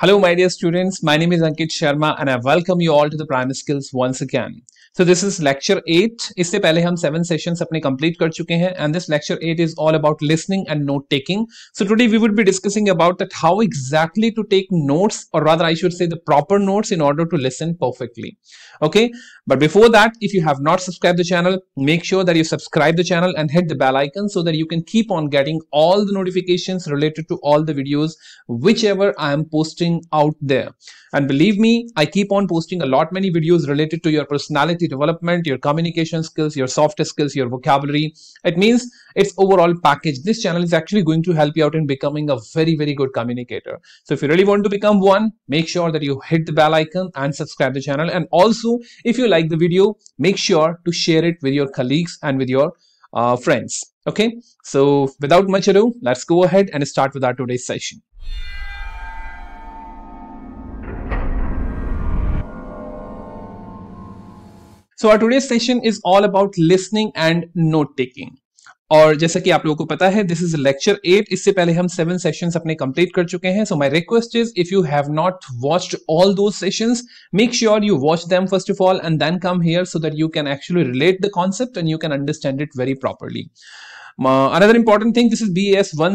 Hello, my dear students. My name is Ankit Sharma and I welcome you all to the Primer Skills once again. So this is lecture 8. इससे पहले हम 7 sessions अपने complete कर चुके हैं and this lecture 8 is all about listening and note taking. So today we would be discussing about that how exactly to take notes or rather I should say the proper notes in order to listen perfectly. Okay. But before that, if you have not subscribed the channel, make sure that you subscribe the channel and hit the bell icon so that you can keep on getting all the notifications related to all the videos, whichever I am posting out there. And believe me, I keep on posting a lot many videos related to your personality development, your communication skills, your soft skills, your vocabulary. It means its overall package. This channel is actually going to help you out in becoming a very, very good communicator. So if you really want to become one, make sure that you hit the bell icon and subscribe the channel. And also, if you like the video, make sure to share it with your colleagues and with your uh, friends. Okay, so without much ado, let's go ahead and start with our today's session. So our today's session is all about listening and note taking. और जैसा कि आप लोगों को पता है this is lecture eight इससे पहले हम सेवन सेशंस अपने कंप्लीट कर चुके हैं so my request is if you have not watched all those sessions make sure you watch them first of all and then come here so that you can actually relate the concept and you can understand it very properly another thing this is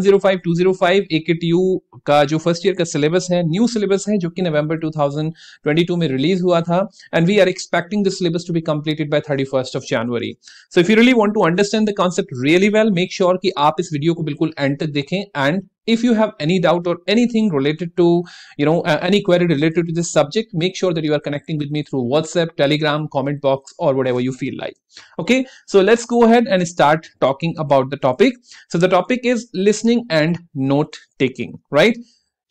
zero five two zero five A K T U का जो first year का syllabus है new syllabus है जो कि November two thousand twenty two में release हुआ था and we are expecting this syllabus to be completed by first of January so if you really want to understand the concept really well make sure कि आप इस video को बिल्कुल end तक देखें and if you have any doubt or anything related to you know uh, any query related to this subject make sure that you are connecting with me through whatsapp telegram comment box or whatever you feel like okay so let's go ahead and start talking about the topic so the topic is listening and note taking right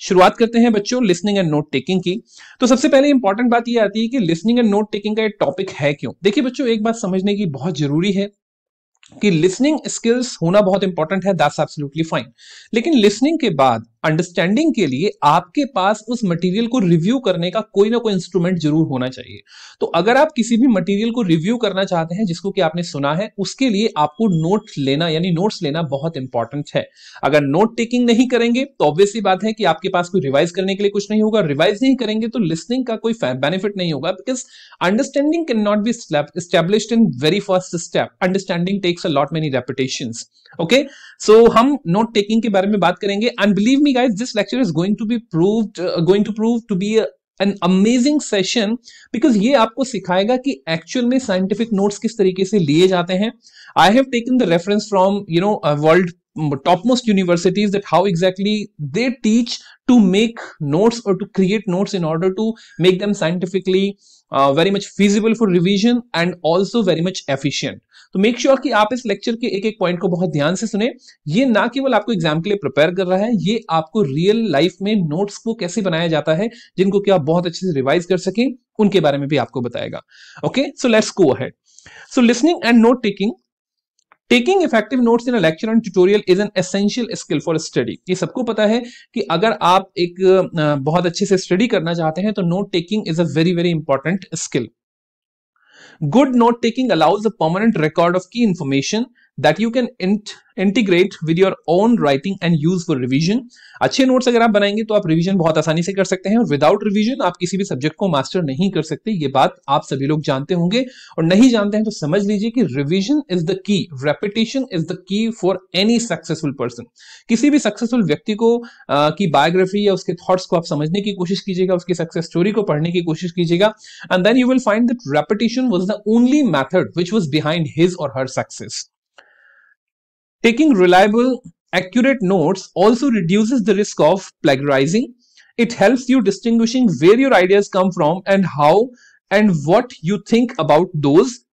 शुरुआत करते हैं बच्चों listening and note taking की तो सबसे पहले important बात ये आती है कि लिसनिंग एंड नोट टेकिंग का एक टॉपिक है क्यों देखिए बच्चों एक बात समझने की बहुत जरूरी है कि लिसनिंग स्किल्स होना बहुत इंपॉर्टेंट है दैट्स एब्सोल्युटली फाइन लेकिन लिसनिंग के बाद अंडरस्टैंडिंग के लिए आपके पास उस मटेरियल को रिव्यू करने का कोई ना कोई इंस्ट्रूमेंट जरूर होना चाहिए तो अगर आप किसी भी मटेरियल को रिव्यू करना चाहते हैं जिसको कि आपने सुना है उसके लिए आपको नोट लेना यानी नोट्स लेना बहुत इंपॉर्टेंट है अगर नोट टेकिंग नहीं करेंगे तो ऑब्वियसली बात है कि आपके पास कोई रिवाइज करने के लिए कुछ नहीं होगा रिवाइज नहीं करेंगे तो लिसनिंग का कोई बेनिफिट नहीं होगा because understanding can not be establish in very first step understanding takes a lot many reputation okay so हम नोट टेकिंग के बारे में बात करेंगे and believe me guys, this lecture is going to be proved, uh, going to prove to be a, amazing session because because ये आपको सिखाएगा कि एक्चुअल में scientific notes किस तरीके से लिए जाते हैं I have taken the reference topmost universities that how exactly they teach to make notes or to create notes in order to make them scientifically very much feasible for revision and also very much efficient तो make sure sure कि आप इस lecture के एक एक point को बहुत ध्यान से सुने ये ना केवल आपको एग्जाम के लिए प्रिपेयर कर रहा है ये आपको रियल लाइफ में नोट्स को कैसे बनाया जाता है जिनको कि आप बहुत अच्छे से रिवाइज कर सकें उनके बारे में भी आपको बताएगा okay so let's go ahead so listening and note taking taking effective notes in a lecture and tutorial is an essential skill for study ये सबको पता है कि अगर आप एक बहुत अच्छे से स्टडी करना चाहते हैं तो note taking is a very very important skill good note taking allows a permanent record of key information that you can integrate with your own writing and use for revision अच्छे notes अगर आप बनाएंगे तो आप revision बहुत आसानी से कर सकते हैं और विदाउट रिविजन आप किसी भी सब्जेक्ट को मास्टर नहीं कर सकते ये बात आप सभी लोग जानते होंगे और नहीं जानते हैं तो समझ लीजिए कि revision is the key repetition is the key for any successful person किसी भी सक्सेसफुल व्यक्ति को आ, की बायोग्राफी या उसके थॉट्स को आप समझने की कोशिश कीजिएगा उसकी सक्सेस स्टोरी को पढ़ने की कोशिश कीजिएगा and then you will find that repetition was the only method which was behind his और her success Taking reliable, accurate notes also reduces the risk of plagiarizing. It helps you distinguishing where your ideas come from and how and what you think about those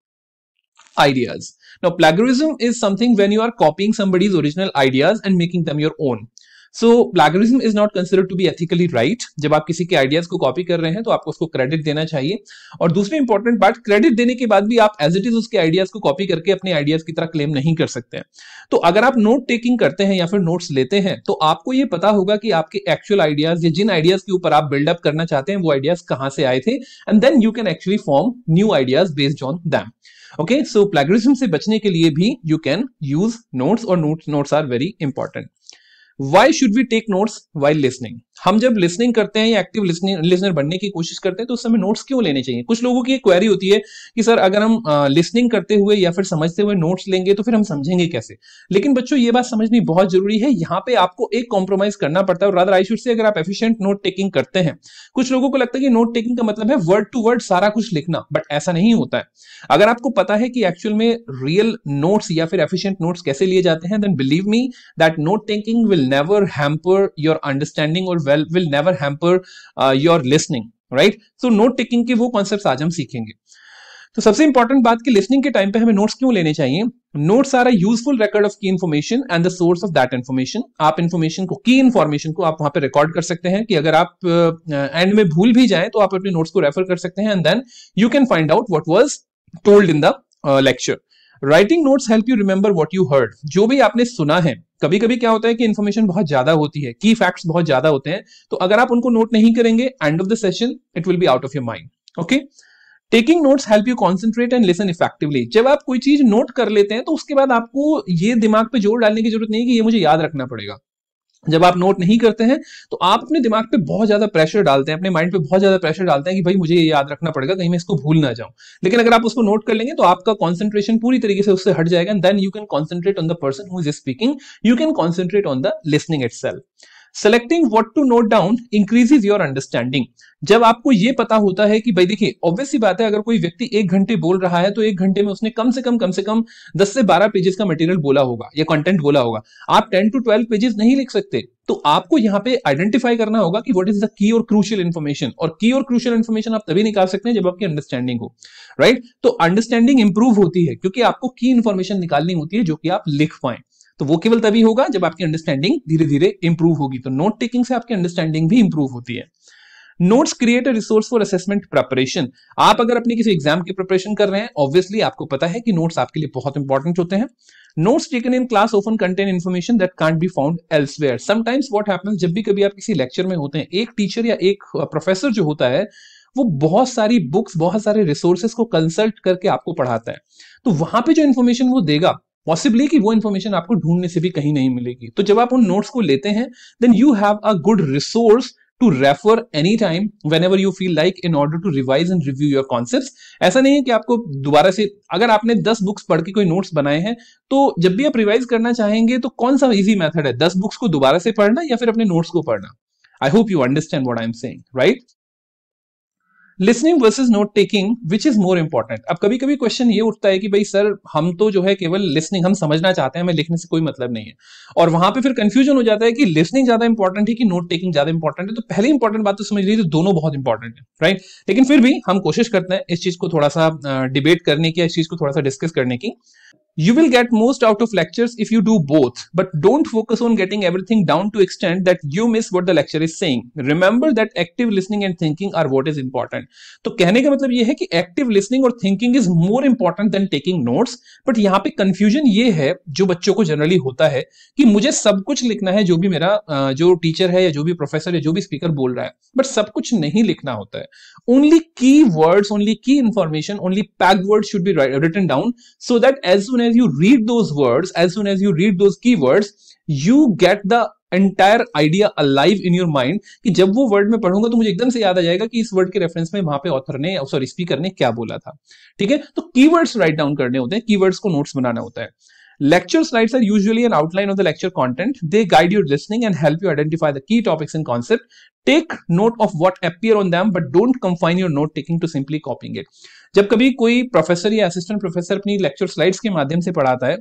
ideas. Now, plagiarism is something when you are copying somebody's original ideas and making them your own. So plagiarism is not consider to be ethically right जब आप किसी के ideas को copy कर रहे हैं तो आपको उसको क्रेडिट देना चाहिए और दूसरी इंपॉर्टेंट बात क्रेडिट देने के बाद भी आप एज इट इज उसके आइडियाज को कॉपी करके अपने आइडियाज की तरह क्लेम नहीं कर सकते हैं तो अगर आप नोट टेकिंग करते हैं या फिर नोट्स लेते हैं तो आपको यह पता होगा कि आपके एक्चुअल आइडियाज या जिन आइडियाज के ऊपर आप बिल्डअप करना चाहते हैं वो आइडियाज कहाँ से आए थे and then you can actually form new ideas based on them okay so plagiarism से बचने के लिए भी यू कैन यूज नोट्स और notes are very important Why should we take notes while listening? हम जब लिसनिंग करते हैं या एक्टिव लिसनर बनने की कोशिश करते हैं तो उस समय नोट्स क्यों लेने चाहिए कुछ लोगों की क्वेरी होती है कि सर अगर हम लिसनिंग करते हुए या फिर समझते हुए नोट्स लेंगे तो फिर हम समझेंगे कैसे लेकिन बच्चों ये बात समझनी बहुत जरूरी है यहाँ पे आपको एक कॉम्प्रोमाइज करना पड़ता है और रादर आई शुड से अगर आप एफिशियंट नोट टेकिंग करते हैं कुछ लोगों को लगता है कि नोट टेकिंग का मतलब है वर्ड टू वर्ड सारा कुछ लिखना बट ऐसा नहीं होता है अगर आपको पता है कि एक्चुअल में रियल नोट्स या फिर एफिशियंट नोट्स कैसे लिए जाते हैं then believe me that note taking will never hamper your understanding और well will never hamper uh, your listening right so note taking के वो कॉन्सेप्ट आज हम सीखेंगे तो सबसे इंपॉर्टेंट बात कि लिसनिंग के टाइम पे हमें नोट्स क्यों लेने चाहिए notes are a useful record of key information and the source of that information आप इन्फॉर्मेशन को की इन्फॉर्मेशन को आप वहां पे रिकॉर्ड कर सकते हैं कि अगर आप एंड uh, में भूल भी जाए तो आप अपने नोट्स को रेफर कर सकते हैं and then you can find out what was told in the lecture writing notes help you remember what you heard जो भी आपने सुना है कभी कभी क्या होता है कि इन्फॉर्मेशन बहुत ज्यादा होती है की फैक्ट्स बहुत ज्यादा होते हैं तो अगर आप उनको नोट नहीं करेंगे end of the session it will be out of your mind okay taking notes help you concentrate and listen effectively जब आप कोई चीज नोट कर लेते हैं तो उसके बाद आपको ये दिमाग पे जोर डालने की जरूरत नहीं है कि ये मुझे याद रखना पड़ेगा जब आप नोट नहीं करते हैं तो आप अपने दिमाग पे बहुत ज्यादा प्रेशर डालते हैं अपने माइंड पे बहुत ज्यादा प्रेशर डालते हैं कि भाई मुझे ये याद रखना पड़ेगा कहीं मैं इसको भूल ना जाऊं लेकिन अगर आप उसको नोट कर लेंगे तो आपका कॉन्सेंट्रेशन पूरी तरीके से उससे हट जाएगा and then you can concentrate on the person who is speaking you can concentrate on the listening it selecting what to note down increases your understanding जब आपको ये पता होता है कि भाई देखिए ऑब्वियसली बात है अगर कोई व्यक्ति एक घंटे बोल रहा है तो एक घंटे में उसने कम से कम कम से कम दस से बारह पेजेस का मटेरियल बोला होगा या कंटेंट बोला होगा आप टेन टू ट्वेल्व पेजेस नहीं लिख सकते तो आपको यहाँ पे आइडेंटिफाई करना होगा कि व्हाट इज द की और क्रूशियल इन्फॉर्मेशन और की और क्रूशियल इन्फॉर्मेशन आप तभी निकाल सकते हैं जब आपकी अंडरस्टैंडिंग हो राइट right? तो अंडरस्टैंडिंग इंप्रूव होती है क्योंकि आपको की इन्फॉर्मेशन निकालनी होती है जो कि आप लिख पाए तो वो केवल तभी होगा जब आपकी अंडरस्टैंडिंग धीरे धीरे इंप्रूव होगी तो नोट टेकिंग से आपकी अंडरस्टैंडिंग भी इंप्रूव होती है notes create a resource for assessment preparation आप अगर अपने किसी एग्जाम की प्रिपरेशन कर रहे हैं ऑब्वियसली आपको पता है कि नोट्स आपके लिए बहुत इंपॉर्टेंट होते हैं notes taken in class often contain information that can't be found elsewhere sometimes what happens जब भी कभी आप किसी लेक्चर में होते हैं एक टीचर या एक प्रोफेसर जो होता है वो बहुत सारी बुक्स बहुत सारे रिसोर्सेस को कंसल्ट करके आपको पढ़ाता है तो वहां पे जो इन्फॉर्मेशन वो देगा पॉसिबली कि वो इन्फॉर्मेशन आपको ढूंढने से भी कहीं नहीं मिलेगी तो जब आप उन नोट्स को लेते हैं then you have a good resource to refer any time whenever you feel like in order to revise and review your concept ऐसा नहीं है कि आपको दोबारा से अगर आपने दस बुक्स पढ़ के कोई नोट्स बनाए हैं तो जब भी आप रिवाइज करना चाहेंगे तो कौन सा इजी मेथड है दस बुक्स को दोबारा से पढ़ना या फिर अपने नोट्स को पढ़ना I hope you understand what I am saying right listening versus note taking which is more important अब कभी कभी क्वेश्चन ये उठता है कि भाई सर हम तो जो है केवल लिसनिंग हम समझना चाहते हैं हमें लिखने से कोई मतलब नहीं है और वहां पे फिर कंफ्यूजन हो जाता है कि लिसनिंग ज्यादा इंपॉर्टेंट है कि नोट टेकिंग ज्यादा इंपॉर्टेंट है तो पहली इंपॉर्टेंट बात तो समझ लीजिए तो दोनों बहुत इंपॉर्टेंट है राइट लेकिन फिर भी हम कोशिश करते हैं इस चीज को थोड़ा सा डिबेट करने की इस चीज को थोड़ा सा डिस्कस करने की You will get most out of lectures if you do both, but don't focus on getting everything down to extent that you miss what the lecture is saying. Remember that active listening and thinking are what is important. to kehne ka matlab ye hai ki active listening or thinking is more important than taking notes, but yahan pe confusion ye hai jo bachcho ko generally hota hai ki mujhe sab kuch likhna hai jo bhi mera jo teacher hai ya jo bhi professor या jo bhi speaker bol raha hai but sab kuch nahi likhna hota hai only key words only key information only packed words should be written down so that as soon as as you read those words, as soon as you read those keywords, you get the entire idea alive in your mind कि जब वो word में पढ़ूंगा तो मुझे एकदम से याद आ जाएगा कि इस वर्ड के रेफरेंस में वहां पे ऑथर ने सॉरी स्पीकर ने क्या बोला था ठीक है तो कीवर्ड्स राइट डाउन करने होते हैं कीवर्ड्स को नोट्स बनाना होता है lecture slides are usually an outline of the lecture content they guide your listening and help you identify the key topics and concept take note of what appear on them but don't confine your note taking to simply copying it जब कभी कोई professor या assistant professor अपनी lecture slides के माध्यम से पढ़ाता है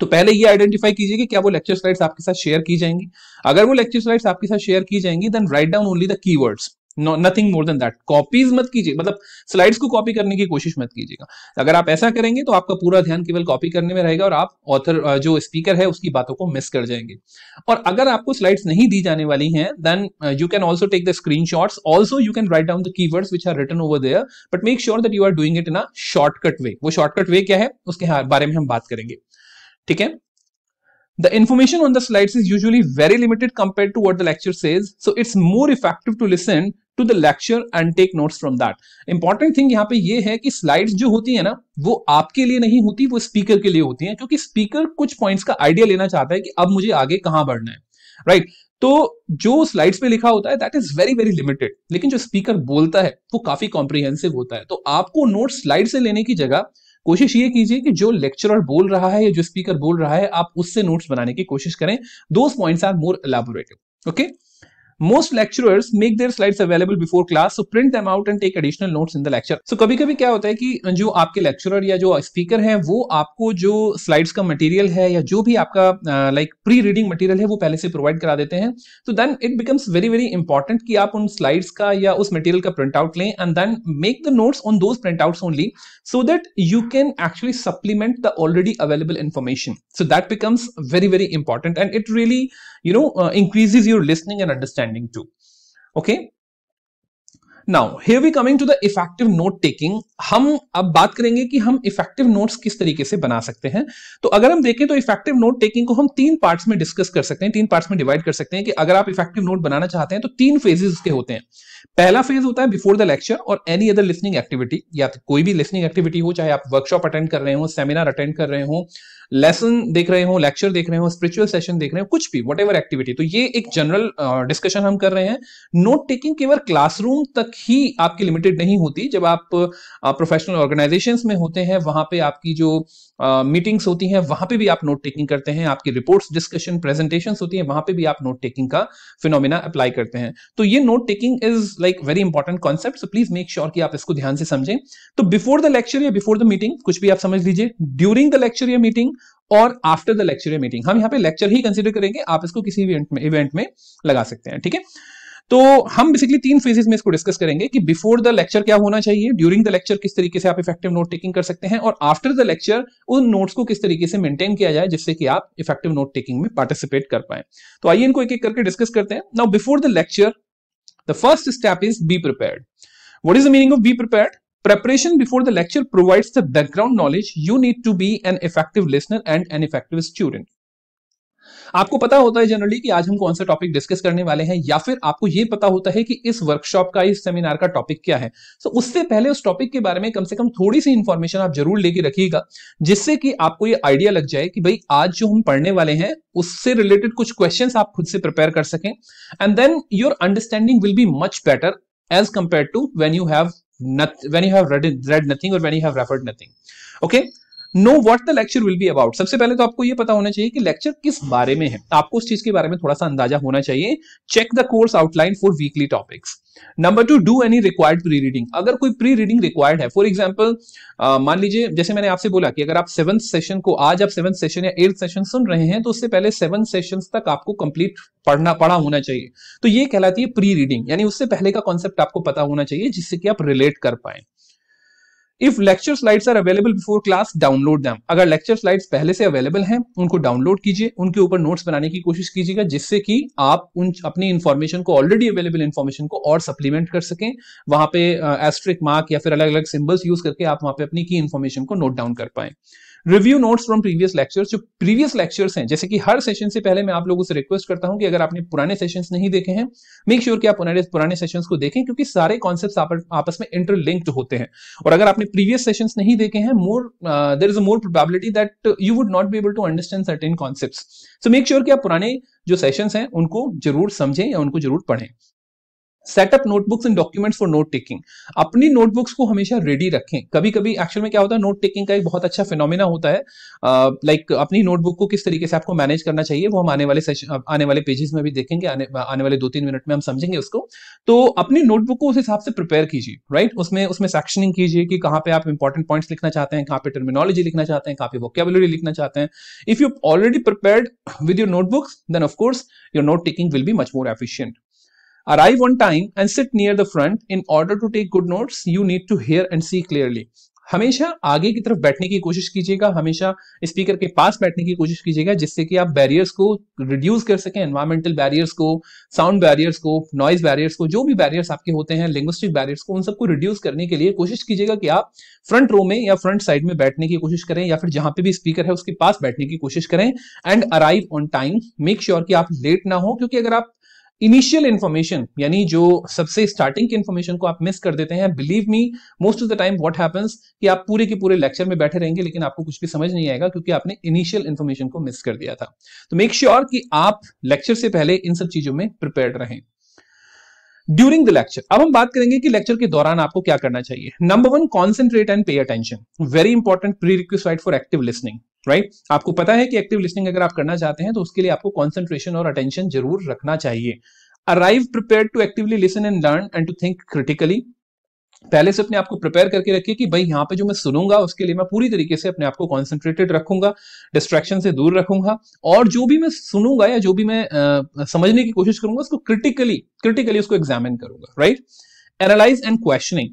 तो पहले ये आइडेंटिफाई कीजिए कि क्या वो लेक्चर स्लाइड्स आपके साथ शेयर की जाएंगी अगर वो लेक्चर स्लाइड्स आपके साथ शेयर की जाएंगी then write down only the keywords nothing more than that copies मत कीजिए मतलब स्लाइड्स को कॉपी करने की कोशिश मत कीजिएगा अगर आप ऐसा करेंगे तो आपका पूरा ध्यान केवल कॉपी करने में रहेगा और आप ऑथर जो स्पीकर है उसकी बातों को मिस कर जाएंगे और अगर आपको स्लाइड्स नहीं दी जाने वाली हैं then you can also take the screenshot also you can write down the key words which are written over there but make sure that you are doing it in a shortcut way वो shortcut वे क्या है उसके बारे में हम बात करेंगे ठीक है The information on the slides is usually very limited compared to what the lecture says, so it's more effective to listen to the lecture and take notes from that important thing यहाँ पे ये है कि slides जो होती है ना वो आपके लिए नहीं होती वो स्पीकर के लिए होती है क्योंकि स्पीकर कुछ पॉइंट्स का आइडिया लेना चाहता है कि अब मुझे आगे कहाँ बढ़ना है राइट right? तो जो स्लाइड्स में लिखा होता है that is very very limited लेकिन जो स्पीकर बोलता है वो काफी कॉम्प्रिहेंसिव होता है तो आपको नोट स्लाइड से लेने की जगह कोशिश ये कीजिए कि जो लेक्चरर बोल रहा है या जो स्पीकर बोल रहा है आप उससे नोट्स बनाने की कोशिश करें those points are more elaborative okay most lecturers make their slides available before class so print them out and take additional notes in the lecture so कभी कभी क्या होता है कि जो आपके लेक्चरर या जो स्पीकर है वो आपको जो स्लाइड्स का मटेरियल है या जो भी आपका लाइक प्री रीडिंग मटेरियल है वो पहले से प्रोवाइड करा देते हैं तो then it becomes very very important कि आप उन स्लाइड्स का या उस मटेरियल का प्रिंट आउट लें and then make the notes on those print out only so that you can actually supplement the already available information so that becomes very very important and it really you know uh, increases your listening and understanding too okay now here we coming to the effective note taking हम अब बात करेंगे कि हम effective notes किस तरीके से बना सकते हैं तो अगर हम देखें तो इफेक्टिव नोट टेकिंग को हम तीन पार्ट्स में डिस्कस कर सकते हैं तीन पार्ट्स में डिवाइड कर सकते हैं कि अगर आप इफेक्टिव नोट बनाना चाहते हैं तो तीन फेजेस उसके होते हैं पहला फेज होता है बिफोर द लेक्चर और एनी अदर लिसनिंग एक्टिविटी या तो कोई भी लिसनिंग एक्टिविटी हो चाहे आप वर्कशॉप अटेंड कर रहे हो सेमिनार अटेंड कर रहे हो लेसन देख रहे हो लेक्चर देख रहे हो स्पिरिचुअल सेशन देख रहे हो कुछ भी वट एक्टिविटी तो ये एक जनरल डिस्कशन हम कर रहे हैं नोट टेकिंग केवल क्लासरूम तक ही आपकी लिमिटेड नहीं होती जब आप प्रोफेशनल ऑर्गेनाइजेशन में होते हैं वहां पे आपकी जो मीटिंग्स uh, होती हैं वहां पे भी आप नोट टेकिंग करते हैं आपकी रिपोर्ट्स डिस्कशन प्रेजेंटेशन होती हैं वहां पे भी आप नोट टेकिंग का फिनोमिना अप्लाई करते हैं तो ये note taking is like very important concept so please make sure कि आप इसको ध्यान से समझें तो बिफोर द लेक्चर या बिफोर द मीटिंग कुछ भी आप समझ लीजिए ड्यूरिंग द लेक्चर या मीटिंग और आफ्टर द लेक्चर या मीटिंग हम यहाँ पे लेक्चर ही कंसिडर करेंगे आप इसको किसी में इवेंट में लगा सकते हैं ठीक है तो हम बेसिकली तीन फेजेस में इसको डिस्कस करेंगे कि बिफोर द लेक्चर क्या होना चाहिए ड्यूरिंग द लेक्चर किस तरीके से आप इफेक्टिव नोट टेकिंग कर सकते हैं और आफ्टर द लेक्चर उन नोट्स को किस तरीके से मेंटेन किया जाए जिससे कि आप इफेक्टिव नोट टेकिंग में पार्टिसिपेट कर पाए तो आइए इनको एक एक करके डिस्कस करते हैं now before the lecture the first step is be prepared what is the meaning of be prepared Preparation before the lecture provides the background knowledge you need to be an effective listener and an effective student. आपको पता होता है generally कि आज हम कौन सा topic discuss करने वाले हैं या फिर आपको ये पता होता है कि इस वर्कशॉप का इस सेमिनार का टॉपिक क्या है सो so, उससे पहले उस टॉपिक के बारे में कम से कम थोड़ी सी इंफॉर्मेशन आप जरूर लेके रखिएगा जिससे कि आपको ये आइडिया लग जाए कि भाई आज जो हम पढ़ने वाले हैं उससे रिलेटेड कुछ क्वेश्चन आप खुद से प्रिपेयर कर सकें and then your understanding will be much better as compare to when you have when you have read, it, read nothing or when you have referred nothing okay know what the lecture will be about सबसे पहले तो आपको यह पता होना चाहिए कि lecture किस बारे में है आपको उस चीज के बारे में थोड़ा सा अंदाजा होना चाहिए check the course outline for weekly topics number two do any required pre reading अगर कोई प्री रीडिंग रिक्वायर्ड है फॉर एग्जाम्पल मान लीजिए जैसे मैंने आपसे बोला कि अगर आप सेवन सेशन को आज आप सेवन सेशन या एट सेशन सुन रहे हैं तो उससे पहले सेवन सेशन तक आपको कंप्लीट पढ़ना पड़ा होना चाहिए तो ये कहलाती है प्री रीडिंग यानी उससे पहले का कॉन्सेप्ट आपको पता होना चाहिए जिससे कि आप रिलेट कर पाए if lecture slides are available before class download them अगर लेक्चर स्लाइड्स पहले से अवेलेबल हैं उनको डाउनलोड कीजिए उनके ऊपर नोट्स बनाने की कोशिश कीजिएगा जिससे कि आप उन अपनी इन्फॉर्मेशन को ऑलरेडी अवेलेबल इन्फॉर्मेशन को और सप्लीमेंट कर सकें वहां पे एस्ट्रिक मार्क या फिर अलग अलग सिंबल्स यूज करके आप वहां पे अपनी की इन्फॉर्मेशन को नोट डाउन कर पाएं review notes from previous lectures जो प्रीवियस लेक्चर्स हैं जैसे कि हर सेशन से पहले मैं आप लोगों से रिक्वेस्ट करता हूं कि अगर आपने पुराने सेशंस नहीं देखे हैं मेक श्योर sure कि आप पुराने पुराने सेशंस को देखें क्योंकि सारे कॉन्सेप्ट आप, आपस में इंटरलिंक्ड होते हैं और अगर आपने प्रीवियस सेशंस नहीं देखे हैं more there is a more probability that you would not be able to understand certain concept so make sure कि आप पुराने जो सेशंस हैं उनको जरूर समझें या उनको जरूर पढ़ें setup notebooks and documents for note taking अपनी नोटबुक्स को हमेशा रेडी रखें कभी कभी एक्चुअल में क्या होता है नोट टेकिंग का एक बहुत अच्छा फिनोमिना होता है लाइक uh, like, अपनी नोटबुक को किस तरीके से आपको मैनेज करना चाहिए वो हम आने वाले सेशन आने वाले पेजेस में भी देखेंगे आने, आने वाले दो तीन मिनट में हम समझेंगे उसको तो अपनी नोटबुक को उस हिसाब से प्रिपेयर कीजिए राइट right? उसमें उसमें सेक्शनिंग कीजिए कि कहाँ पे आप इंपॉर्टेंट पॉइंट्स लिखना चाहते हैं कहाँ पे टर्मिनोलॉजी लिखना चाहते हैं कहाँ पे वोकेबुलरी लिखना चाहते हैं if you already prepare with your notebooks then of course your note taking will be much more efficient Arrive on time and sit near the front. In order to take good notes, you need to hear and see clearly. हमेशा आगे की तरफ बैठने की कोशिश कीजिएगा हमेशा speaker के पास बैठने की कोशिश कीजिएगा जिससे कि आप बैरियर्स को रिड्यूस कर सकें एनवायरमेंटल बैरियर्स को साउंड बैरियर्स को नॉइज बैरियर्स को जो भी बैरियर्स आपके होते हैं लिंग्विस्टिक बैरियर्स को उन सबको रिड्यूस करने के लिए कोशिश कीजिएगा कि आप फ्रंट रो में या फ्रंट साइड में बैठने की कोशिश करें या फिर जहां पर भी स्पीकर है उसके पास बैठने की कोशिश करें and arrive on time make sure कि आप लेट ना हो क्योंकि अगर आप इनिशियल इन्फॉर्मेशन यानी जो सबसे स्टार्टिंग की इन्फॉर्मेशन को आप मिस कर देते हैं believe me most of the time what happens कि आप पूरे के पूरे लेक्चर में बैठे रहेंगे लेकिन आपको कुछ भी समझ नहीं आएगा क्योंकि आपने इनिशियल इन्फॉर्मेशन को मिस कर दिया था तो मेक श्योर sure कि आप लेक्चर से पहले इन सब चीजों में प्रिपेयर रहें ड्यूरिंग द लेक्चर अब हम बात करेंगे कि लेक्चर के दौरान आपको क्या करना चाहिए number one concentrate and pay attention very important pre request for active listening right आपको पता है कि एक्टिव लिस्निंग अगर आप करना चाहते हैं तो उसके लिए आपको कॉन्सेंट्रेशन और अटेंशन जरूर रखना चाहिए arrive prepare to actively listen and learn and to think critically पहले से अपने आप को प्रिपेयर करके रखिए कि भाई यहाँ पे जो मैं सुनूंगा उसके लिए मैं पूरी तरीके से अपने आप को कॉन्सेंट्रेटेड रखूंगा डिस्ट्रैक्शन से दूर रखूंगा और जो भी मैं सुनूंगा या जो भी मैं आ, समझने की कोशिश करूंगा उसको क्रिटिकली क्रिटिकली उसको एग्जामिन करूंगा right analyse and questioning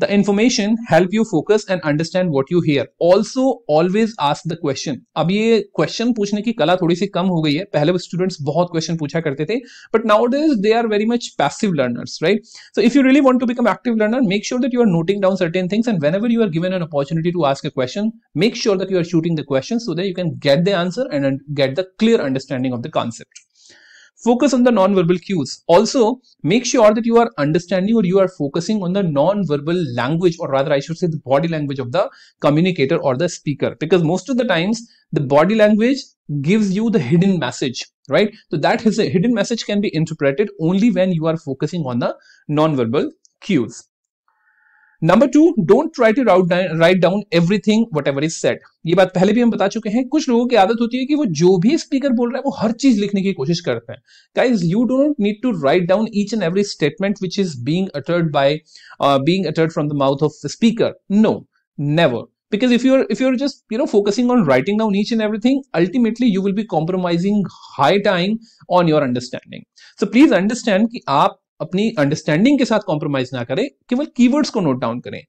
the information help you focus and understand what you hear also always ask the question ab ye question puchne ki kala thodi si kam ho gayi hai pehle students bahut question pucha karte the but nowadays they are very much passive learners right so if you really want to become active learner make sure that you are noting down certain things and whenever you are given an opportunity to ask a question make sure that you are shooting the question so that you can get the answer and get the clear understanding of the concept focus on the non-verbal cues. Also, make sure that you are understanding or you are focusing on the non-verbal language or rather I should say the body language of the communicator or the speaker because most of the times the body language gives you the hidden message, right? So that is a hidden message can be interpreted only when you are focusing on the non-verbal cues. Number two don't try to rout write down everything whatever is said ये बात पहले भी हम बता चुके हैं कुछ लोगों की आदत होती है कि वो जो भी स्पीकर बोल रहा है वो हर चीज लिखने की कोशिश करते हैं guys you don't need to write down each and every statement which is being uttered by being uttered from the mouth of speaker no never because if you're if you're just you know focusing on writing down each and everything ultimately you will be compromising high time on your understanding so please understand कि आप अपनी understanding के साथ compromise ना करें केवल keywords को note down करें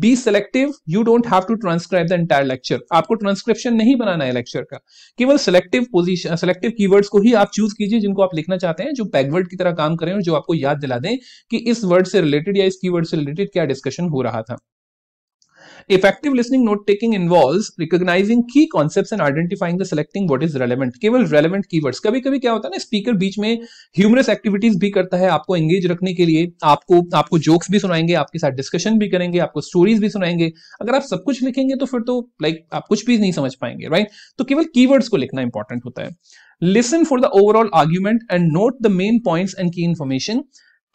be selective you don't have to transcribe the entire lecture आपको ट्रांसक्रिप्शन नहीं बनाना है लेक्चर का केवल सिलेक्टिव पोजीशन सिलेक्टिव कीवर्ड्स को ही आप चूज कीजिए जिनको आप लिखना चाहते हैं जो बैकवर्ड की तरह काम करें और जो आपको याद दिला दें कि इस वर्ड से रिलेटेड या इस कीवर्ड से रिलेटेड क्या डिस्कशन हो रहा था effective listening note taking involve recognising key concept and identifying the selecting what is relevant केवल रेलेवेंट कीवर्ड्स कभी कभी क्या होता है ना स्पीकर बीच में ह्यूमरस एक्टिविटीज भी करता है आपको एंगेज रखने के लिए आपको आपको जोक्स भी सुनाएंगे आपके साथ डिस्कशन भी करेंगे आपको स्टोरीज भी सुनाएंगे अगर आप सब कुछ लिखेंगे तो फिर तो लाइक like, आप कुछ भी नहीं समझ पाएंगे राइट right? तो केवल कीवर्ड्स को लिखना इंपॉर्टेंट होता है listen for the overall argument and note the main points and key information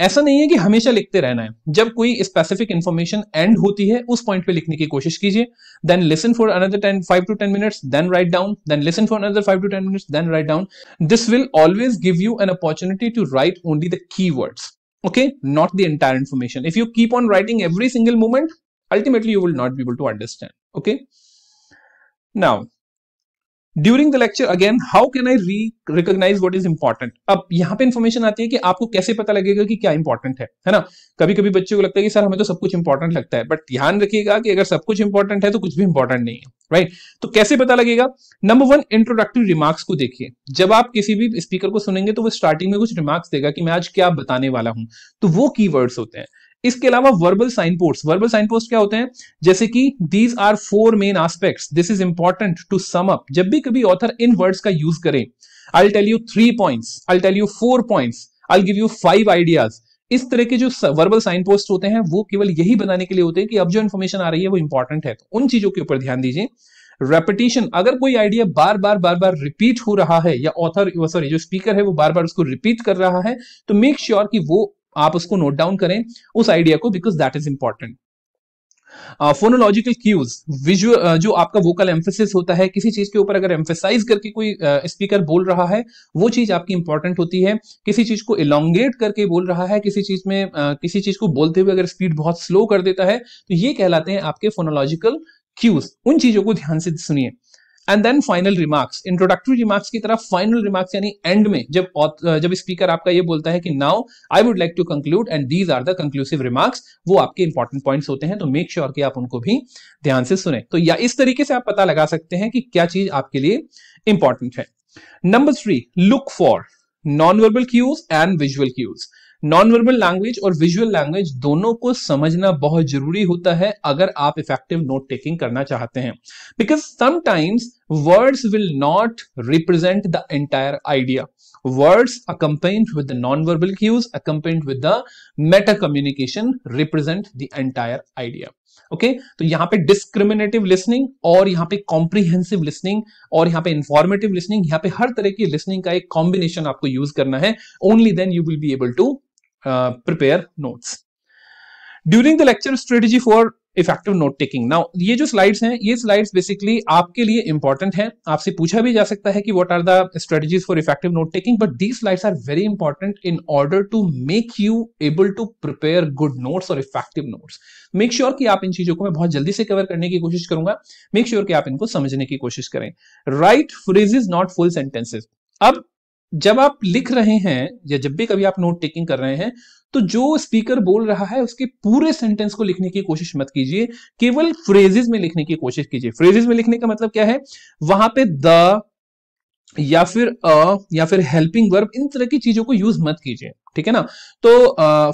ऐसा नहीं है कि हमेशा लिखते रहना है जब कोई स्पेसिफिक इन्फॉर्मेशन एंड होती है उस पॉइंट पे लिखने की कोशिश कीजिए then listen for another ten five to ten minutes then write down then listen for another five to ten minutes then write down this will always give you an opportunity to write only the key words okay not the entire information if you keep on writing every single moment ultimately you will not be able to understand okay now during the lecture again how can आई री recognise what is important अब यहाँ पे information आती है कि आपको कैसे पता लगेगा कि क्या इंपॉर्टेंट है है ना कभी कभी बच्चों को लगता है कि सर हमें तो सब कुछ इंपॉर्टेंट लगता है बट ध्यान रखिएगा कि अगर सब कुछ इंपॉर्टेंट है तो कुछ भी इंपॉर्टेंट नहीं है राइट right? तो कैसे पता लगेगा नंबर वन इंट्रोडक्टिव रिमार्क्स को देखिए जब आप किसी भी स्पीकर को सुनेंगे तो वो स्टार्टिंग में कुछ रिमार्क्स देगा कि मैं आज क्या बताने वाला हूं तो वो की होते हैं इसके अलावा verbal signpost verbal signpost क्या होते हैं जैसे कि these are four main aspect this is important to sum up जब भी कभी ऑथर इन वर्ड्स का यूज करें I tell you three points I tell you four points I give you five ideas इस तरह के जो वर्बल साइन पोस्ट होते हैं वो केवल यही बनाने के लिए होते हैं कि अब जो इन्फॉर्मेशन आ रही है वो इंपॉर्टेंट है तो उन चीजों के ऊपर ध्यान दीजिए रेपिटेशन अगर कोई आइडिया बार बार बार बार रिपीट हो रहा है या ऑथर सॉरी जो स्पीकर है वो बार बार उसको रिपीट कर रहा है तो मेक श्योर sure कि वो आप उसको नोट डाउन करें उस आइडिया को because that is important phonological cues visual जो आपका वोकल एम्फेसिस होता है किसी चीज के ऊपर अगर एम्फेसाइज करके कोई स्पीकर uh, बोल रहा है वो चीज आपकी इंपॉर्टेंट होती है किसी चीज को इलांगेट करके बोल रहा है किसी चीज में uh, किसी चीज को बोलते हुए अगर स्पीड बहुत स्लो कर देता है तो ये कहलाते हैं आपके फोनोलॉजिकल क्यूज उन चीजों को ध्यान से सुनिए and then final remarks introductory remarks की तरफ फाइनल रिमार्क्स यानी एंड में जब जब स्पीकर आपका ये बोलता है कि now I would like to conclude and these are the conclusive remarks वो आपके इंपॉर्टेंट पॉइंट्स होते हैं तो मेक श्योर sure कि आप उनको भी ध्यान से सुने तो या इस तरीके से आप पता लगा सकते हैं कि क्या चीज आपके लिए इंपॉर्टेंट है number three look for non verbal cues and visual cues non verbal language और विजुअल लैंग्वेज दोनों को समझना बहुत जरूरी होता है अगर आप इफेक्टिव नोट टेकिंग करना चाहते हैं because sometimes words will not represent the entire idea words accompanied with non verbal cues accompanied with the meta communication represent the entire idea okay okay? तो यहाँ पे डिस्क्रिमिनेटिव लिसनिंग और यहाँ पे comprehensive listening और यहाँ पे इंफॉर्मेटिव लिसनिंग यहाँ पे हर तरह की लिसनिंग का एक कॉम्बिनेशन आपको यूज करना है only then you will be able to prepare notes during the lecture strategy for effective note taking now ये जो स्लाइड्स हैं ये स्लाइड्स बेसिकली आपके लिए इंपॉर्टेंट हैं आपसे पूछा भी जा सकता है कि what are the strategies for effective note taking but these slides are very important in order to make you able to prepare good notes और इफेक्टिव नोट्स मेक श्योर कि आप इन चीजों को मैं बहुत जल्दी से कवर करने की कोशिश करूंगा मेक श्योर sure कि आप इनको समझने की कोशिश करें write phrase is not full sentences अब जब आप लिख रहे हैं या जब भी कभी आप नोट टेकिंग कर रहे हैं तो जो स्पीकर बोल रहा है उसके पूरे सेंटेंस को लिखने की कोशिश मत कीजिए केवल फ्रेजेस में लिखने की कोशिश कीजिए फ्रेजेस में लिखने का मतलब क्या है वहां पे द या फिर अ या फिर हेल्पिंग वर्ब इन तरह की चीजों को यूज मत कीजिए ठीक है ना तो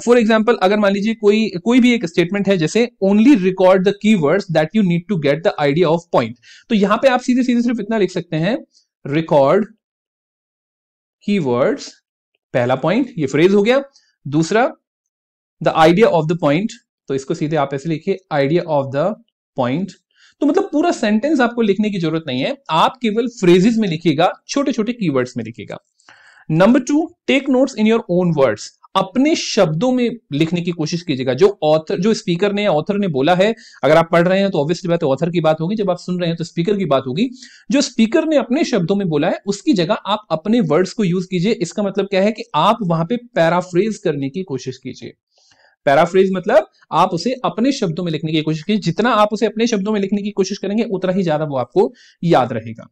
फॉर uh, एग्जाम्पल अगर मान लीजिए कोई कोई भी एक स्टेटमेंट है जैसे only record the key word that you need to get the idea of point तो यहां पे आप सीधे सीधे सिर्फ इतना लिख सकते हैं रिकॉर्ड कीवर्ड्स पहला पॉइंट ये फ्रेज हो गया दूसरा the idea of the point तो इसको सीधे आप ऐसे लिखिए आइडिया ऑफ द पॉइंट तो मतलब पूरा सेंटेंस आपको लिखने की जरूरत नहीं है आप केवल फ्रेजेस में लिखिएगा छोटे छोटे कीवर्ड्स में लिखिएगा number two take notes in your own words अपने शब्दों में लिखने की कोशिश कीजिएगा जो ऑथर जो स्पीकर ने ऑथर ने बोला है अगर आप पढ़ रहे हैं तो ऑब्वियसली बात ऑथर की बात होगी जब आप सुन रहे हैं तो स्पीकर की बात होगी जो स्पीकर ने अपने शब्दों में बोला है उसकी जगह आप अपने वर्ड्स को यूज कीजिए इसका मतलब क्या है कि आप वहां पे पैराफ्रेज करने की कोशिश कीजिए पैराफ्रेज मतलब आप उसे अपने शब्दों में लिखने की कोशिश कीजिए जितना आप उसे अपने शब्दों में लिखने की कोशिश करेंगे उतना ही ज्यादा वो आपको याद रहेगा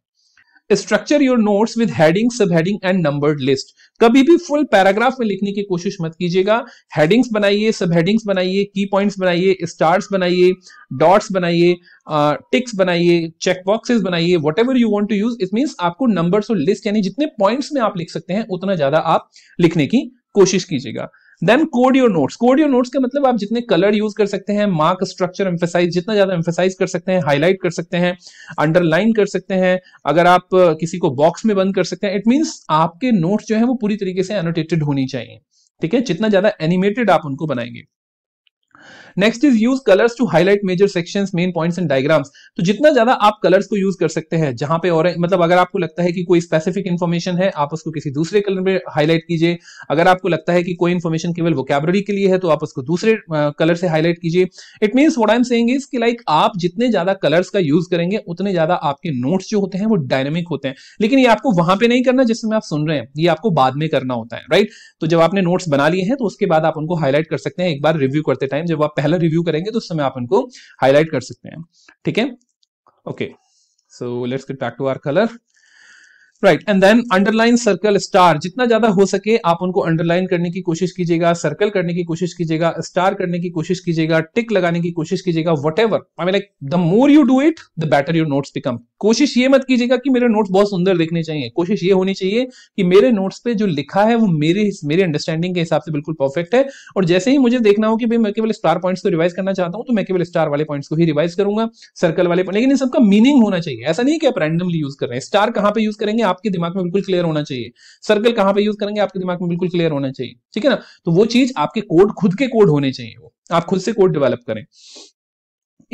structure your notes with heading sub heading and numbered list कभी भी फुल पैराग्राफ में लिखने की कोशिश मत कीजिएगा हेडिंग्स बनाइए सब हेडिंग्स बनाइए की पॉइंट्स बनाइए स्टार्स बनाइए डॉट्स बनाइए टिक्स बनाइए चेक बॉक्सेस बनाइए whatever you want to use it means आपको नंबर्स और लिस्ट यानी जितने पॉइंट्स में आप लिख सकते हैं उतना ज्यादा आप लिखने की कोशिश कीजिएगा then code your notes code your notes का मतलब आप जितने कलर यूज कर सकते हैं मार्क स्ट्रक्चर एम्फेसाइज जितना ज्यादा एम्फेसाइज कर सकते हैं हाईलाइट कर सकते हैं अंडरलाइन कर सकते हैं अगर आप किसी को बॉक्स में बंद कर सकते हैं इट मीन्स आपके नोट्स जो है वो पूरी तरीके से एनोटेटेड होनी चाहिए ठीक है जितना ज्यादा एनिमेटेड आप उनको बनाएंगे next is use colours to highlight major section main points and diagrams तो जितना ज्यादा आप कलर्स को यूज कर सकते हैं जहां पे और मतलब अगर आपको लगता है कि कोई स्पेसिफिक इन्फॉर्मेशन है आप उसको किसी दूसरे कलर में हाईलाइट कीजिए अगर आपको लगता है कि कोई इन्फॉर्मेशन केवल वोकेबलरी के लिए है तो आप उसको दूसरे कलर से हाईलाइट कीजिए it means what I am saying is कि लाइक आप जितने ज्यादा कलर्स का यूज करेंगे उतने ज्यादा आपके नोट्स जो होते हैं वो डायनेमिक होते हैं लेकिन ये आपको वहां पे नहीं करना जिसमें आप सुन रहे हैं ये आपको बाद में करना होता है राइट तो जब आपने नोट्स बना लिए हैं तो उसके बाद आप उनको हाईलाइट कर सकते हैं एक बार रिव्यू करते टाइम जब आप पहले पहले रिव्यू करेंगे तो उस समय आप इनको हाईलाइट कर सकते हैं ठीक है okay so let's get back to our colour right and then underline circle star जितना ज्यादा हो सके आप उनको अंडरलाइन करने की कोशिश कीजिएगा सर्कल करने की कोशिश कीजिएगा स्टार करने की कोशिश कीजिएगा टिक लगाने की कोशिश कीजिएगा whatever I mean like the more you do it the better your notes become कोशिश ये मत कीजिएगा कि मेरे नोट्स बहुत सुंदर देखने चाहिए कोशिश ये होनी चाहिए कि मेरे नोट्स पे जो लिखा है वो मेरे मेरे अंडरस्टैंडिंग के हिसाब से बिल्कुल परफेक्ट है और जैसे ही मुझे देखना हो कि भाई मैं केवल स्टार पॉइंट्स को रिवाइज करना चाहता हूँ तो मैं केवल स्टार वाले पॉइंट्स को ही रिवाइज करूंगा सर्कल वाले लेकिन इन सबका मीनिंग होना चाहिए ऐसा नहीं कि आप रैंडमली यूज कर रहे हैं स्टार कहाँ पे यूज करेंगे आपके दिमाग में बिल्कुल क्लियर होना चाहिए सर्कल कहां पे यूज करेंगे आपके दिमाग में बिल्कुल क्लियर होना चाहिए ठीक है ना तो वो चीज आपके कोड खुद के कोड होने चाहिए वो आप खुद से कोड डेवलप करें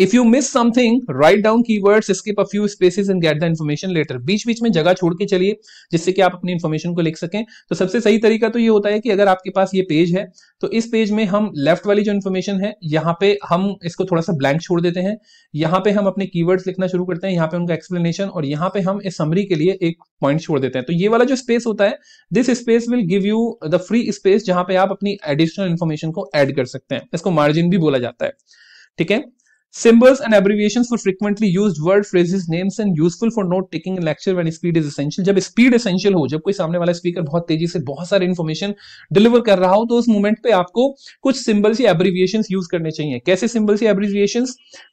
if you miss something write down keywords skip a few spaces and get the information later बीच बीच में जगह छोड़ के चलिए जिससे कि आप अपनी इन्फॉर्मेशन को लिख सकें तो सबसे सही तरीका तो ये होता है कि अगर आपके पास ये पेज है तो इस पेज में हम लेफ्ट वाली जो इन्फॉर्मेशन है यहाँ पे हम इसको थोड़ा सा ब्लैंक छोड़ देते हैं यहाँ पे हम अपने कीवर्ड्स लिखना शुरू करते हैं यहाँ पे उनका एक्सप्लेनेशन और यहाँ पे हम इस समरी के लिए एक पॉइंट छोड़ देते हैं तो ये वाला जो स्पेस होता है this space will give you the free space जहां पे आप अपनी एडिशनल इन्फॉर्मेशन को एड कर सकते हैं इसको मार्जिन भी बोला जाता है ठीक है Symbols and abbreviations for frequently used word phrases, names and useful for note taking lecture when speed is essential. जब speed essential हो, जब कोई सामने वाला स्पीकर बहुत तेजी से बहुत सारी इन्फॉर्मेशन डिलीवर कर रहा हो तो उस मोमेंट पे आपको कुछ सिंबल्स या एब्रीविएशन यूज करने चाहिए कैसे सिंबल्स या एब्रीविएशन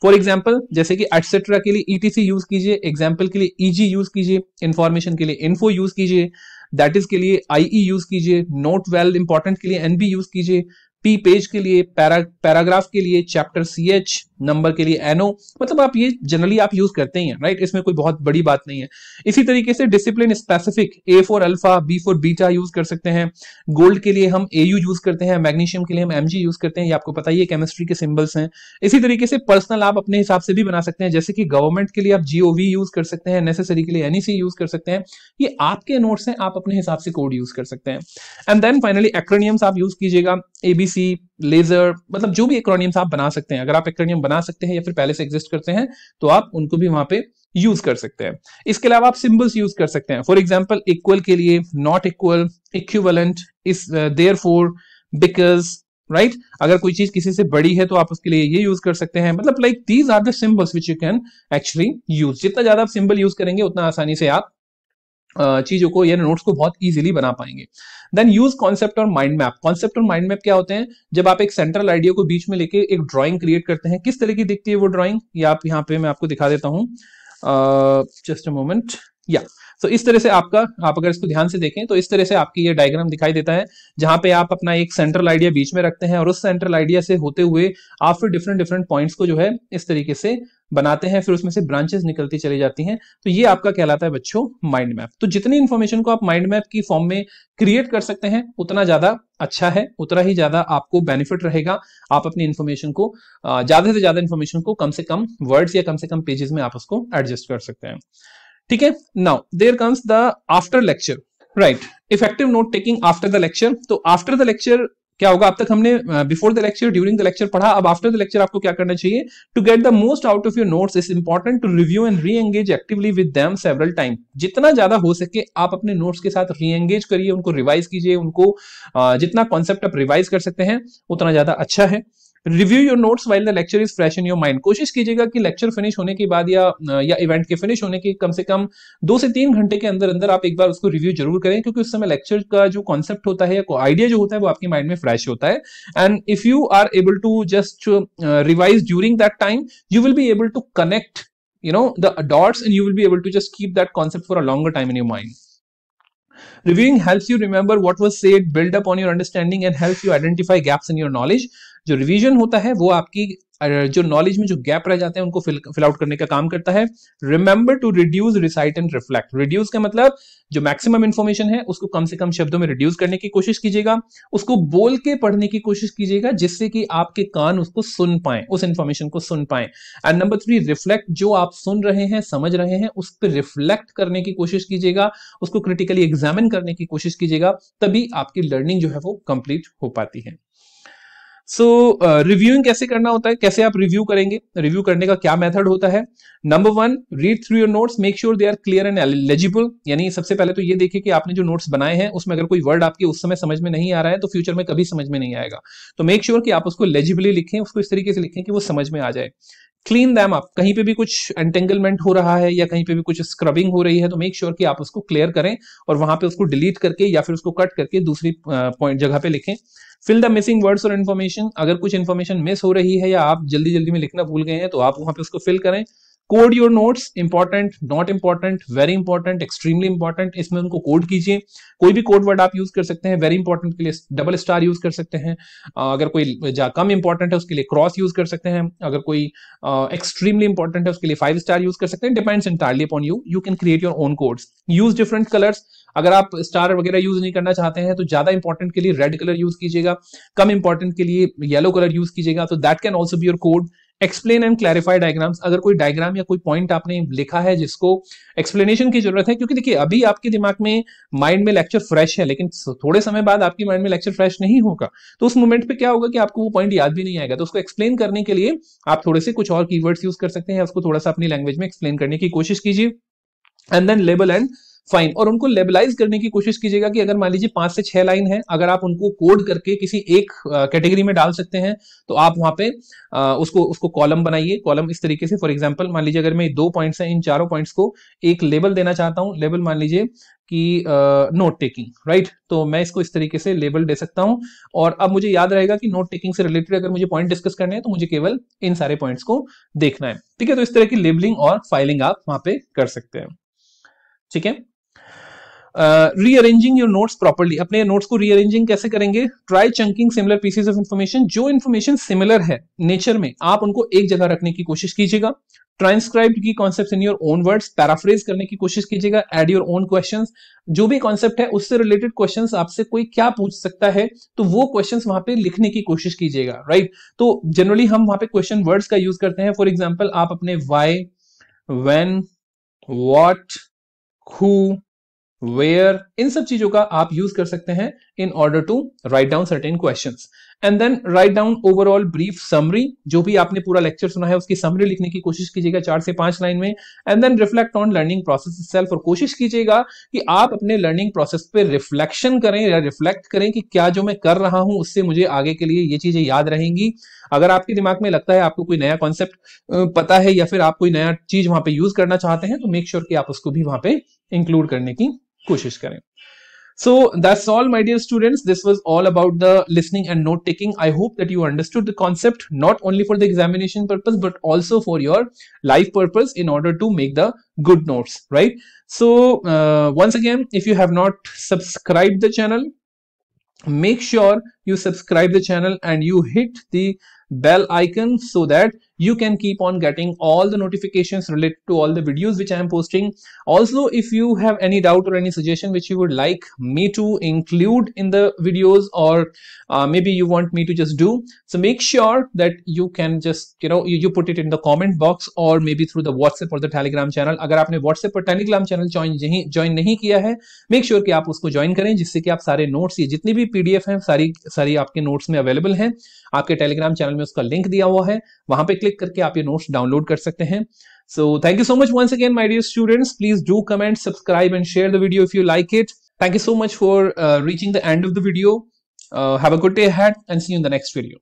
फॉर एग्जाम्पल जैसे कि एटसेट्रा के लिए ईटीसी यूज कीजिए एग्जाम्पल के लिए ईजी यूज कीजिए इन्फॉर्मेशन के लिए इन्फो यूज कीजिए दैट इज के लिए आईई यूज e कीजिए नोट वेल इंपॉर्टेंट के लिए एनबी यूज कीजिए पी पेज के लिए पैराग्राफ के लिए चैप्टर सी एच नंबर के लिए एनओ मतलब आप ये जनरली आप यूज करते ही हैं राइट इसमें कोई बहुत बड़ी बात नहीं है इसी तरीके से discipline specific A for alpha B for beta use कर सकते हैं गोल्ड के लिए हम ए यूज करते हैं मैग्नीशियम के लिए हम एम जी यूज करते हैं ये आपको पता ही है केमिस्ट्री के सिम्बल्स हैं इसी तरीके से पर्सनल आप अपने हिसाब से भी बना सकते हैं जैसे कि गवर्नमेंट के लिए आप जीओवी यूज कर सकते हैं नेसेसरी के लिए एनईसी यूज e कर सकते हैं ये आपके नोट्स हैं आप अपने हिसाब से कोड यूज कर सकते हैं एंड देन फाइनली एक्रोनियम्स आप यूज कीजिएगा एबीसी लेजर मतलब जो भी एक्रोनियम्स आप बना सकते हैं अगर आप एक्रोनियम बना सकते हैं या फिर पहले से एग्जिस्ट करते हैं तो आप उनको भी वहां पे यूज कर सकते हैं इसके अलावा आप सिंबल्स यूज कर सकते हैं फॉर एग्जाम्पल इक्वल के लिए नॉट इक्वल इक्वलेंट इस देयर फोर बिकॉज राइट अगर कोई चीज किसी से बड़ी है तो आप उसके लिए ये यूज कर सकते हैं मतलब like these are the symbols which you can actually use जितना ज्यादा आप सिंबल यूज करेंगे उतना आसानी से आप चीजों को यानी नोट्स को बहुत इजीली बना पाएंगे देन यूज कॉन्सेप्ट और माइंड मैप कॉन्सेप्ट और माइंड मैप क्या होते हैं जब आप एक सेंट्रल आइडिया को बीच में लेके एक ड्राइंग क्रिएट करते हैं किस तरह की दिखती है वो ड्राइंग या आप यहाँ पे मैं आपको दिखा देता हूँ जस्ट अ मोमेंट या तो इस तरह से आपका आप अगर इसको ध्यान से देखें तो इस तरह से आपकी ये डायग्राम दिखाई देता है जहां पे आप अपना एक सेंट्रल आइडिया बीच में रखते हैं और उस सेंट्रल आइडिया से होते हुए आप फिर डिफरेंट डिफरेंट पॉइंट्स को जो है इस तरीके से बनाते हैं फिर उसमें से ब्रांचेस निकलती चली जाती हैं तो ये आपका कहलाता है बच्चों माइंड मैप तो जितनी इन्फॉर्मेशन को आप माइंड मैप की फॉर्म में क्रिएट कर सकते हैं उतना ज्यादा अच्छा है उतना ही ज्यादा आपको बेनिफिट रहेगा आप अपनी इन्फॉर्मेशन को ज्यादा से ज्यादा इन्फॉर्मेशन को कम से कम वर्ड्स या कम से कम पेजेस में आप उसको एडजस्ट कर सकते हैं ठीक है now there comes the after lecture right effective note taking after the lecture तो आफ्टर द लेक्चर क्या होगा अब तक हमने before the lecture during the lecture पढ़ा अब आफ्टर द लेक्चर आपको क्या करना चाहिए to get the most out of your notes is important to review and re engage actively with them several time जितना ज्यादा हो सके आप अपने नोट्स के साथ री एंगेज करिए उनको रिवाइज कीजिए उनको जितना कॉन्सेप्ट आप रिवाइज कर सकते हैं उतना ज्यादा अच्छा है review your notes while the lecture is fresh in your mind कोशिश कीजिएगा कि लेक्चर फिनिश होने के बाद या या इवेंट के फिनिश होने के कम से कम दो से तीन घंटे के अंदर अंदर आप एक बार उसको रिव्यू जरूर करें क्योंकि उस समय लेक्चर का जो कॉन्सेप्ट होता है या आइडिया जो होता है वो आपके माइंड में फ्रेश होता है and if you are able to just revise during that time you will be able to connect you know the dots and you will be able to just keep that concept for a longer time in your mind reviewing helps you remember what was said build up on your understanding and helps you identify gaps in your knowledge जो revision होता है वो आपकी जो knowledge में जो gap रह जाते हैं उनको फिल, फिल आउट करने का काम करता है remember to reduce recite and reflect reduce का मतलब जो मैक्सिमम इन्फॉर्मेशन है उसको कम से कम शब्दों में रिड्यूस करने की कोशिश कीजिएगा उसको बोल के पढ़ने की कोशिश कीजिएगा जिससे कि आपके कान उसको सुन पाए उस इन्फॉर्मेशन को सुन पाए एंड नंबर थ्री रिफ्लेक्ट जो आप सुन रहे हैं समझ रहे हैं उस पर रिफ्लेक्ट करने की कोशिश कीजिएगा उसको क्रिटिकली एग्जामिन करने की कोशिश कीजिएगा तभी आपकी लर्निंग जो है वो कंप्लीट हो पाती है सो so, रिव्यूइंग uh, कैसे करना होता है कैसे आप रिव्यू करेंगे रिव्यू करने का क्या मेथड होता है number one read through your notes make sure they are clear and eligible यानी सबसे पहले तो ये देखिए कि आपने जो नोट्स बनाए हैं उसमें अगर कोई वर्ड आपके उस समय समझ में नहीं आ रहा है तो फ्यूचर में कभी समझ में नहीं आएगा तो मेक श्योर sure कि आप उसको लेजिबली लिखें उसको इस तरीके से लिखें कि वो समझ में आ जाए क्लीन दैम आप कहीं पे भी कुछ एंटेंगलमेंट हो रहा है या कहीं पे भी कुछ स्क्रबिंग हो रही है तो मेक श्योर sure कि आप उसको क्लियर करें और वहां पे उसको डिलीट करके या फिर उसको कट करके दूसरी पॉइंट जगह पे लिखें फिल द मिसिंग वर्ड्स और इन्फॉर्मेशन अगर कुछ इन्फॉर्मेशन मिस हो रही है या आप जल्दी जल्दी में लिखना भूल गए हैं तो आप वहां पे उसको फिल करें code your notes important not important very important extremely important इसमें उनको कोड कीजिए कोई भी कोड वर्ड आप यूज कर सकते हैं वेरी इंपॉर्टेंट के लिए डबल स्टार यूज कर सकते हैं अगर कोई कम इंपॉर्टेंट है उसके लिए क्रॉस यूज कर सकते हैं अगर कोई एक्सट्रीमली इंपॉर्टेंट है उसके लिए फाइव स्टार यूज कर सकते हैं depends entirely upon you you can create your own codes use different colours अगर आप स्टार वगैरह यूज नहीं करना चाहते हैं तो ज्यादा इंपॉर्टेंट के लिए रेड कलर यूज कीजिएगा कम इंपॉर्टेंट के लिए येलो कलर यूज कीजिएगा तो that can also be your code explain and clarify diagrams अगर कोई डायग्राम या कोई पॉइंट आपने लिखा है जिसको एक्सप्लेनेशन की जरूरत है क्योंकि देखिए अभी आपके दिमाग में माइंड में लेक्चर फ्रेश है लेकिन थोड़े समय बाद आपकी माइंड में लेक्चर फ्रेश नहीं होगा तो उस मोमेंट पे क्या होगा कि आपको वो पॉइंट याद भी नहीं आएगा तो उसको एक्सप्लेन करने के लिए आप थोड़े से कुछ और कीवर्ड्स यूज कर सकते हैं उसको थोड़ा सा अपनी लैंग्वेज में एक्सप्लेन करने की कोशिश कीजिए and then label and fine और उनको लेबलाइज करने की कोशिश कीजिएगा कि अगर मान लीजिए पांच से छह लाइन है अगर आप उनको कोड करके किसी एक कैटेगरी में डाल सकते हैं तो आप वहां पे आ, उसको उसको कॉलम बनाइए कॉलम इस तरीके से फॉर एग्जाम्पल मान लीजिए अगर मैं दो पॉइंट्स हैं इन चारों पॉइंट्स को एक लेबल देना चाहता हूं लेबल मान लीजिए कि नोट टेकिंग राइट तो मैं इसको इस तरीके से लेबल दे सकता हूं और अब मुझे याद रहेगा कि नोट टेकिंग से रिलेटेड अगर मुझे पॉइंट डिस्कस करने हैं तो मुझे केवल इन सारे पॉइंट्स को देखना है ठीक है तो इस तरह की लेबलिंग और फाइलिंग आप वहां पे कर सकते हैं ठीक है रीअरेंजिंग योर नोट्स प्रॉपरली अपने नोट्स को रीअरेंजिंग कैसे करेंगे try chunking similar pieces of information जो इन्फॉर्मेशन सिमिलर है नेचर में आप उनको एक जगह रखने की कोशिश कीजिएगा ट्रांसक्राइब की concept in your own words paraphrase करने की कोशिश कीजिएगा एड योर ओन क्वेश्चन जो भी कॉन्सेप्ट है उससे रिलेटेड क्वेश्चन आपसे कोई क्या पूछ सकता है तो वो क्वेश्चन वहां पे लिखने की कोशिश कीजिएगा राइट तो जनरली हम वहां पे क्वेश्चन वर्ड्स का यूज करते हैं फॉर एग्जाम्पल आप अपने why when what who where इन सब चीजों का आप यूज कर सकते हैं in order to write down certain question and then write down overall brief summary जो भी आपने पूरा लेक्चर सुना है उसकी समरी लिखने की कोशिश कीजिएगा चार से पांच लाइन में and then reflect on learning process self और कोशिश कीजिएगा कि आप अपने लर्निंग प्रोसेस पे रिफ्लेक्शन करें या रिफ्लेक्ट करें कि क्या जो मैं कर रहा हूं उससे मुझे आगे के लिए ये चीजें याद रहेंगी अगर आपके दिमाग में लगता है आपको कोई नया कॉन्सेप्ट पता है या फिर आप कोई नया चीज वहां पे यूज करना चाहते हैं तो मेक श्योर sure कि आप उसको भी वहां पे इंक्लूड करने की कोशिश करें So that's all my dear students. This was all about the listening and note taking. I hope that you understood the concept not only for the examination purpose but also for your life purpose in order to make the good notes, right? So uh, once again, if you have not subscribed the channel, make sure you subscribe the channel and you hit the bell icon so that you can keep on getting all the notifications related to all the videos which I am posting. Also, if you have any doubt or any suggestion which you would like me to include in the videos or uh, maybe you want me to just do, so make sure that you can just, you know, you, you put it in the comment box or maybe through the WhatsApp or the Telegram channel. अगर आपने WhatsApp और Telegram channel join, join नहीं किया है, make sure कि आप उसको join करें जिससे कि आप सारे notes ये जितनी भी PDF हैं सारी सारी आपके notes में available हैं आपके Telegram channel में उसका link दिया हुआ है वहां पे क्लिक करके आप ये नोट्स डाउनलोड कर सकते हैं so thank you so much once again my dear students please do comment subscribe and share the video if you like it thank you so much for reaching the end of the video have a good day ahead and see you in the next video